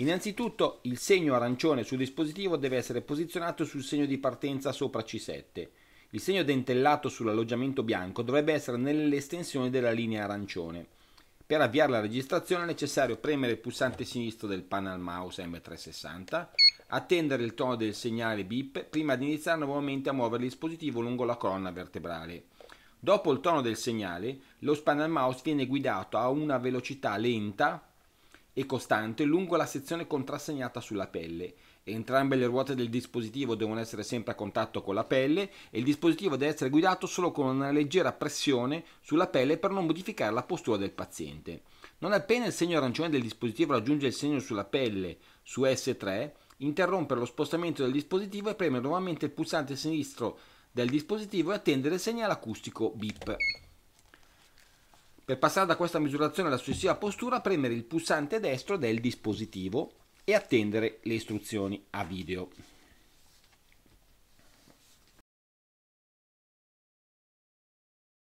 Innanzitutto il segno arancione sul dispositivo deve essere posizionato sul segno di partenza sopra C7. Il segno dentellato sull'alloggiamento bianco dovrebbe essere nell'estensione della linea arancione. Per avviare la registrazione è necessario premere il pulsante sinistro del panel mouse M360, attendere il tono del segnale bip prima di iniziare nuovamente a muovere il dispositivo lungo la colonna vertebrale. Dopo il tono del segnale, lo panel mouse viene guidato a una velocità lenta e costante lungo la sezione contrassegnata sulla pelle. Entrambe le ruote del dispositivo devono essere sempre a contatto con la pelle e il dispositivo deve essere guidato solo con una leggera pressione sulla pelle per non modificare la postura del paziente. Non appena il segno arancione del dispositivo raggiunge il segno sulla pelle su S3, interrompere lo spostamento del dispositivo e premere nuovamente il pulsante sinistro del dispositivo e attendere il segnale acustico BIP. Per passare da questa misurazione alla successiva postura, premere il pulsante destro del dispositivo e attendere le istruzioni a video.